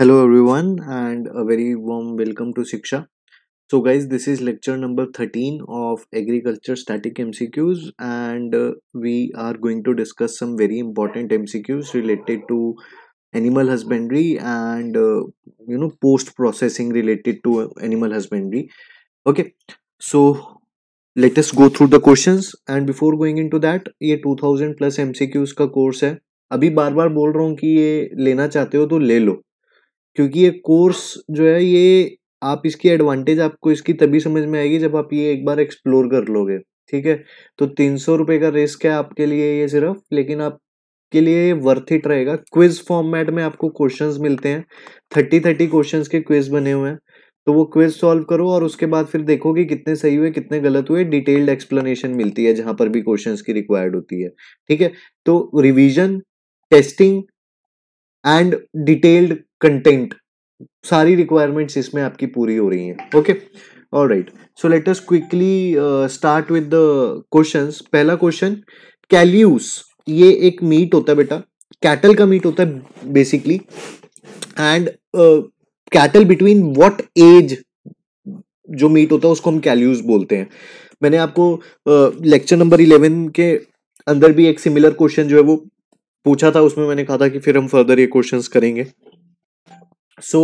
Hello everyone and uh very warm welcome to Shiksha so guys this is lecture number thirteen of agriculture static MCQs and we are going to discuss some very important MCQs related to animal husbandry and you know post processing related to animal husbandry okay so let's go through the question and before going into that ये two thousand plus M का कोर्स है अभी बार बार बोल रहा हूँ कि ये लेना चाहते हो तो ले लो क्योंकि ये कोर्स जो है ये आप इसकी एडवांटेज आपको इसकी तभी समझ में आएगी जब आप ये एक बार एक्सप्लोर कर लोगे ठीक है तो तीन सौ रुपये का रिस्क है आपके लिए ये सिर्फ लेकिन आपके लिए ये वर्थ इट रहेगा क्विज फॉर्मेट में आपको क्वेश्चंस मिलते हैं थर्टी थर्टी क्वेश्चंस के क्विज बने हुए हैं तो वो क्विज सॉल्व करो और उसके बाद फिर देखो कि कितने सही हुए कितने गलत हुए डिटेल्ड एक्सप्लेनेशन मिलती है जहां पर भी क्वेश्चन की रिक्वायर्ड होती है ठीक है तो revision testing and detailed content सारी रिक्वायरमेंट्स इसमें आपकी पूरी हो रही हैं okay all right so let us quickly start with the questions पहला क्वेश्चन कैल्यूस ये एक मीट होता है बेटा कैटल का मीट होता है basically and cattle between what age जो मीट होता है उसको हम कैल्यूज बोलते हैं मैंने आपको लेक्चर नंबर इलेवन के अंदर भी एक सिमिलर क्वेश्चन जो है वो पूछा था उसमें मैंने कहा था कि फिर हम फर्दर ये क्वेश्चंस करेंगे so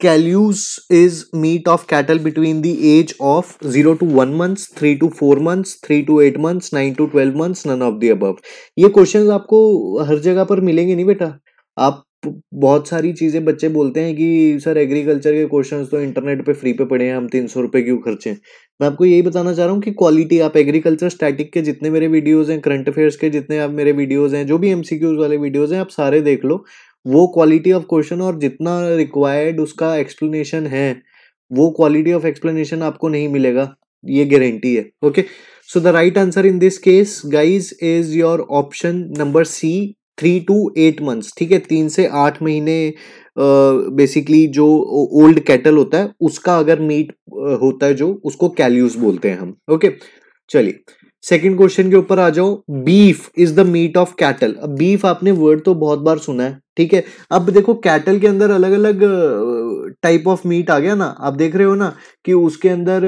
calves is meat of cattle between the age of zero to one months three to four months three to eight months nine to twelve months none of the above ये questions आपको हर जगह पर मिलेंगे नहीं बेटा आप बहुत सारी चीज़ें बच्चे बोलते हैं कि सर एग्रीकल्चर के क्वेश्चंस तो इंटरनेट पे फ्री पे पड़े हैं हम तीन सौ रुपये क्यों खर्चे मैं आपको यही बताना चाह रहा हूँ कि क्वालिटी आप एग्रीकल्चर स्टैटिक के जितने मेरे वीडियोज़ हैं करंट अफेयर्स के जितने आप मेरे वीडियोज़ हैं जो भी एम वाले वीडियोज़ हैं आप सारे देख लो वो क्वालिटी ऑफ क्वेश्चन और जितना रिक्वायर्ड उसका एक्सप्लेनेशन है वो क्वालिटी ऑफ एक्सप्लेनेशन आपको नहीं मिलेगा ये गारंटी है okay so the right answer in this case guys is your option number C three to eight months ठीक है तीन से आठ महीने बेसिकली जो ओल्ड कैटल होता है उसका अगर मीट होता है जो उसको कैल्यूज बोलते हैं हम ओके चलिए सेकेंड क्वेश्चन के ऊपर आ जाओ beef is the meat of cattle अब बीफ आपने वर्ड तो बहुत बार सुना है ठीक है अब देखो कैटल के अंदर अलग अलग टाइप ऑफ मीट आ गया ना आप देख रहे हो ना कि उसके अंदर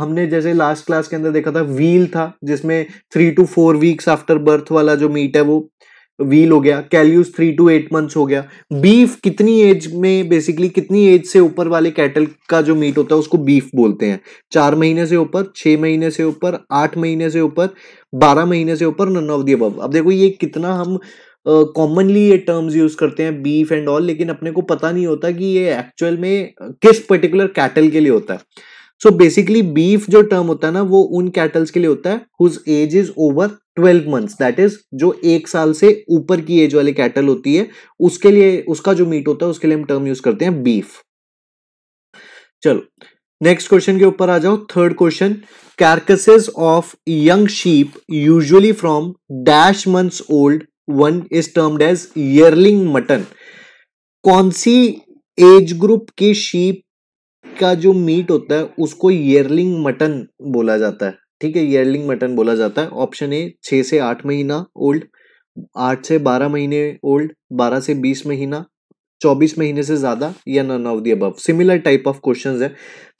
हमने जैसे लास्ट क्लास के अंदर देखा था व्हील था जिसमें three to four weeks after birth वाला जो मीट है वो व्हील हो गया calves three to eight months हो गया बीफ कितनी एज में बेसिकली कितनी एज से ऊपर वाले कैटल का जो मीट होता है उसको बीफ बोलते हैं चार महीने से ऊपर छः महीने से ऊपर आठ महीने से ऊपर बारह महीने से ऊपर नन ऑफ दी अब अब देखो ये कितना हम कॉमनली uh, ये टर्म्स यूज करते हैं बीफ एंड ऑल लेकिन अपने को पता नहीं होता कि ये एक्चुअल में किस पर्टिकुलर कैटल के लिए होता है सो बेसिकली बीफ जो टर्म होता है ना वो उन कैटल्स के लिए होता है whose age is over twelve months that is जो एक साल से ऊपर की एज वाले कैटल होती है उसके लिए उसका जो मीट होता है उसके लिए हम टर्म यूज करते हैं बीफ चलो नेक्स्ट क्वेश्चन के ऊपर आ जाओ third question carcasses of young sheep usually from dash months old one is termed as yearling mutton कौन सी एज ग्रुप की शीप का जो मीट होता है उसको ईयरलिंग मटन बोला जाता है ठीक है ईयरलिंग मटन बोला जाता है ऑप्शन ए छः से आठ महीना ओल्ड आठ से बारह महीने ओल्ड बारह से बीस महीना चौबीस महीने से ज़्यादा या none of the above similar type of question है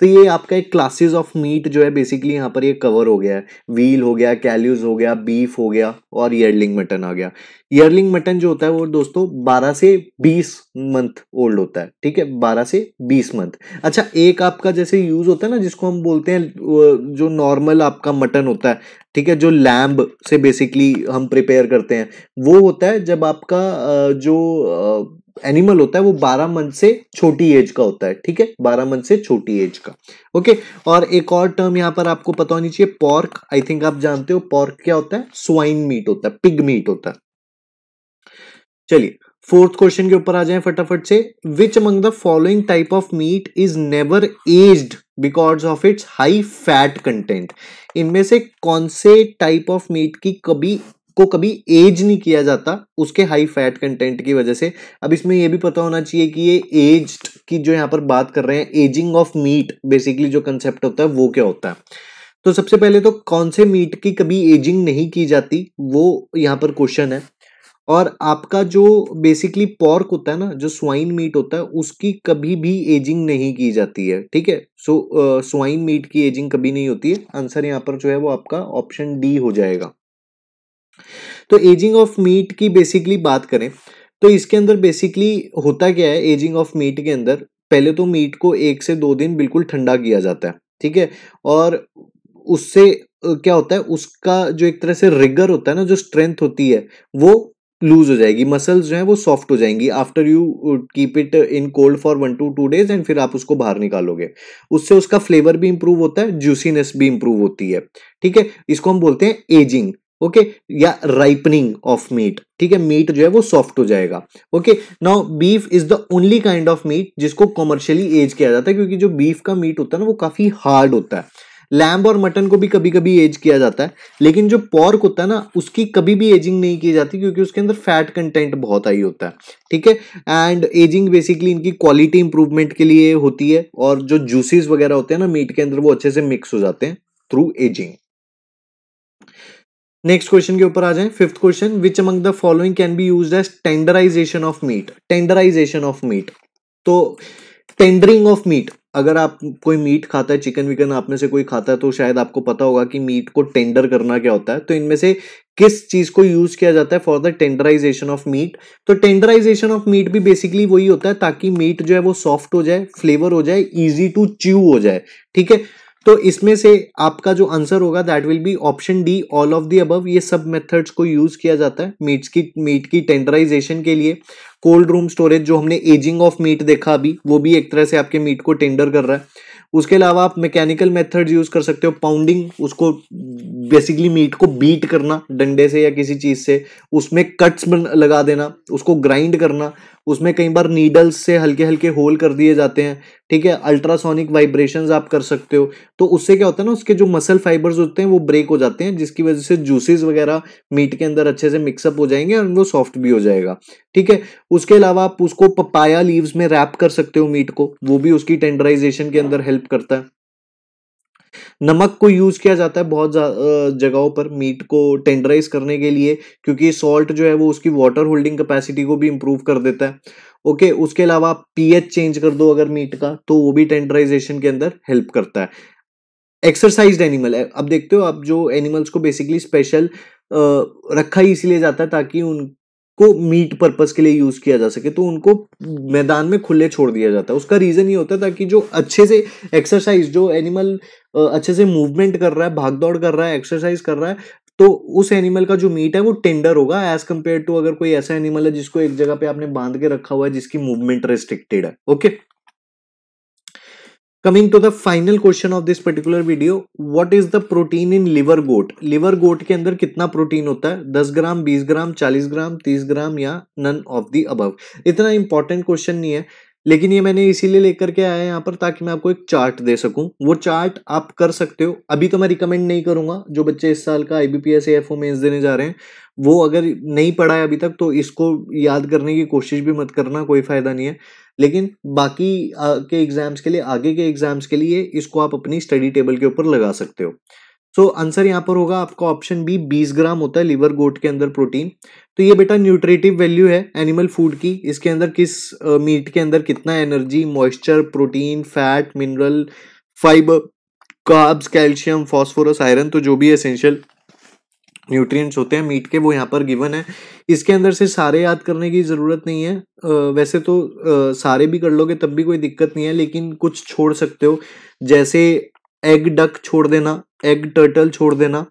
तो ये आपका एक क्लासेस ऑफ मीट जो है बेसिकली यहाँ पर ये कवर हो गया है व्हील हो गया कैल्यूज हो गया बीफ हो गया और ईयरलिंग मटन आ गया ईयरलिंग मटन जो होता है वो दोस्तों 12 से 20 मंथ ओल्ड होता है ठीक है 12 से 20 मंथ अच्छा एक आपका जैसे यूज होता है ना जिसको हम बोलते हैं जो नॉर्मल आपका मटन होता है ठीक है जो लैम्ब से बेसिकली हम प्रिपेयर करते हैं वो होता है जब आपका जो एनिमल होता है वो 12 मंथ से छोटी एज का होता है ठीक है 12 मंथ से छोटी एज का ओके और एक और टर्म यहाँ पर आपको पता होनी चाहिए पॉर्क आई थिंक आप जानते हो पॉर्क क्या होता है स्वाइन मीट होता है पिग मीट होता है चलिए फोर्थ क्वेश्चन के ऊपर आ जाए फटाफट से which among the following type of meat is never aged because of its high fat content इनमें से कौन से टाइप ऑफ मीट की कभी को कभी एज नहीं किया जाता उसके हाई फैट कंटेंट की वजह से अब इसमें यह भी पता होना चाहिए कि ये एज की जो यहाँ पर बात कर रहे हैं एजिंग ऑफ मीट बेसिकली जो कंसेप्ट होता है वो क्या होता है तो सबसे पहले तो कौन से मीट की कभी एजिंग नहीं की जाती वो यहाँ पर क्वेश्चन है और आपका जो बेसिकली पॉर्क होता है ना जो स्वाइन मीट होता है उसकी कभी भी एजिंग नहीं की जाती है ठीक है सो स्वाइन मीट की एजिंग कभी नहीं होती है आंसर यहाँ पर जो है वो आपका ऑप्शन डी हो जाएगा तो एजिंग ऑफ मीट की बेसिकली बात करें तो इसके अंदर बेसिकली होता क्या है एजिंग ऑफ मीट के अंदर पहले तो मीट को एक से दो दिन बिल्कुल ठंडा किया जाता है ठीक है और उससे क्या होता है उसका जो एक तरह से रिगर होता है ना जो स्ट्रेंथ होती है वो लूज हो जाएगी मसल्स जो है वो सॉफ्ट हो जाएंगी after you keep it in cold for one to two days and फिर आप उसको बाहर निकालोगे उससे उसका फ्लेवर भी इंप्रूव होता है जूसीनेस भी इंप्रूव होती है ठीक है इसको हम बोलते हैं एजिंग ओके okay? या राइपनिंग ऑफ मीट ठीक है मीट जो है वो सॉफ्ट हो जाएगा okay now beef is the only kind of meat जिसको कॉमर्शियली एज किया जाता है क्योंकि जो बीफ का मीट होता है ना वो काफी हार्ड होता है लैम्ब और मटन को भी कभी कभी एज किया जाता है लेकिन जो पॉर्क होता है ना उसकी कभी भी एजिंग नहीं की जाती क्योंकि उसके अंदर फैट कंटेंट बहुत हाई होता है ठीक है एंड एजिंग बेसिकली इनकी क्वालिटी इंप्रूवमेंट के लिए होती है और जो जूसेस वगैरह होते हैं ना मीट के अंदर वो अच्छे से मिक्स हो जाते हैं थ्रू एजिंग नेक्स्ट क्वेश्चन के ऊपर आ जाए fifth question which among the following can be use as tenderization of meat tenderization of meat तो टेंडरिंग ऑफ मीट अगर आप कोई मीट खाता है चिकन विकन आप में से कोई खाता है तो शायद आपको पता होगा कि मीट को टेंडर करना क्या होता है तो इनमें से किस चीज को यूज किया जाता है for the tenderization of meat तो टेंडराइजेशन ऑफ मीट भी बेसिकली वही होता है ताकि मीट जो है वो सॉफ्ट हो जाए फ्लेवर हो जाए इजी टू च्यू हो जाए ठीक है तो इसमें से आपका जो आंसर होगा that will be option D all of the above ये सब मेथड्स को यूज किया जाता है मीट्स की मीट की टेंडराइजेशन के लिए कोल्ड रूम स्टोरेज जो हमने एजिंग ऑफ मीट देखा अभी वो भी एक तरह से आपके मीट को टेंडर कर रहा है उसके अलावा आप मैकेनिकल मेथड्स यूज कर सकते हो पाउंडिंग उसको बेसिकली मीट को बीट करना डंडे से या किसी चीज से उसमें कट्स लगा देना उसको ग्राइंड करना उसमें कई बार नीडल्स से हल्के हल्के होल कर दिए जाते हैं ठीक है अल्ट्रासोनिक वाइब्रेशन आप कर सकते हो तो उससे क्या होता है ना उसके जो मसल फाइबर्स होते हैं वो ब्रेक हो जाते हैं जिसकी वजह से जूसेस वगैरह मीट के अंदर अच्छे से मिक्सअप हो जाएंगे और वो सॉफ्ट भी हो जाएगा ठीक है उसके अलावा आप उसको पपाया लीव्स में रैप कर सकते हो मीट को वो भी उसकी टेंडराइजेशन के अंदर हेल्प करता है नमक को यूज किया जाता है बहुत जगहों पर मीट को टेंडराइज करने के लिए क्योंकि सॉल्ट जो है वो उसकी वाटर होल्डिंग कैपेसिटी को भी इम्प्रूव कर देता है ओके okay, उसके अलावा पीएच चेंज कर दो अगर मीट का तो वो भी टेंडराइजेशन के अंदर हेल्प करता है एक्सरसाइज एनिमल है अब देखते हो आप जो एनिमल्स को बेसिकली स्पेशल रखा ही इसीलिए जाता है ताकि उन को मीट पर्पज के लिए यूज किया जा सके तो उनको मैदान में खुले छोड़ दिया जाता है उसका रीजन ये होता है ताकि जो अच्छे से एक्सरसाइज जो एनिमल अच्छे से मूवमेंट कर रहा है भाग दौड़ कर रहा है एक्सरसाइज कर रहा है तो उस एनिमल का जो मीट है वो टेंडर होगा एज कंपेयर टू अगर कोई ऐसा एनिमल है जिसको एक जगह पे आपने बांध के रखा हुआ है जिसकी मूवमेंट रेस्ट्रिक्टेड है okay okay? Coming to the final question of this particular video what is the protein in liver goat liver goat के अंदर कितना प्रोटीन होता है दस ग्राम बीस ग्राम चालीस ग्राम तीस ग्राम या नन ऑफ दी अबव इतना इंपॉर्टेंट क्वेश्चन नहीं है लेकिन ये मैंने इसीलिए लेकर के आया यहाँ पर ताकि मैं आपको एक चार्ट दे सकूँ वो चार्ट आप कर सकते हो अभी तो मैं रिकमेंड नहीं करूँगा जो बच्चे इस साल का आई आईबीपीएस एएफओ मेंस देने जा रहे हैं वो अगर नहीं पढ़ा है अभी तक तो इसको याद करने की कोशिश भी मत करना कोई फ़ायदा नहीं है लेकिन बाकी के एग्ज़ाम्स के लिए आगे के एग्ज़ाम्स के लिए इसको आप अपनी स्टडी टेबल के ऊपर लगा सकते हो सो आंसर यहाँ पर होगा आपका ऑप्शन बी बीस ग्राम होता है लीवर गोट के अंदर प्रोटीन तो ये बेटा न्यूट्रेटिव वैल्यू है एनिमल फूड की इसके अंदर किस मीट uh, के अंदर कितना energy moisture protein fat mineral fibre carbs calcium phosphorus iron तो जो भी एसेंशियल न्यूट्रिएंट्स होते हैं मीट के वो यहाँ पर गिवन है इसके अंदर से सारे याद करने की ज़रूरत नहीं है वैसे तो सारे भी कर लोगे तब भी कोई दिक्कत नहीं है लेकिन कुछ छोड़ सकते हो जैसे एग डक छोड़ देना एग टर्टल छोड़ देना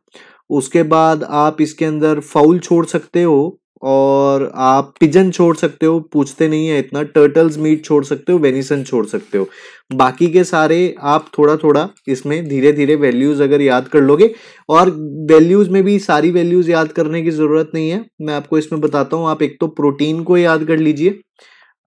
उसके बाद आप इसके अंदर फाउल छोड़ सकते हो और आप पिजन छोड़ सकते हो पूछते नहीं है इतना टर्टल्स मीट छोड़ सकते हो वेनिसन छोड़ सकते हो बाकी के सारे आप थोड़ा थोड़ा इसमें धीरे धीरे वैल्यूज़ अगर याद कर लोगे और वैल्यूज़ में भी सारी वैल्यूज़ याद करने की ज़रूरत नहीं है मैं आपको इसमें बताता हूँ आप एक तो प्रोटीन को याद कर लीजिए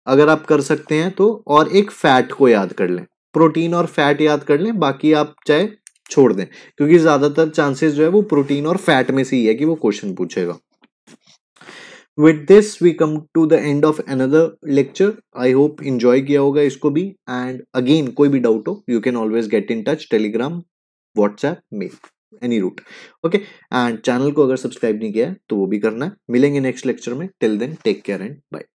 अगर आप कर सकते हैं तो और एक फैट को याद कर लें प्रोटीन और फैट याद कर लें बाकी आप चाहे छोड़ दें क्योंकि ज़्यादातर चांसेस जो है वो प्रोटीन और फैट में से ही है कि वो क्वेश्चन पूछेगा with this we come to the end of another lecture I hope enjoy किया होगा इसको भी एंड अगेन कोई भी डाउट हो you can always get in touch Telegram WhatsApp mail any route okay and channel को अगर सब्सक्राइब नहीं किया है तो वो भी करना है मिलेंगे नेक्स्ट लेक्चर में till then take care and bye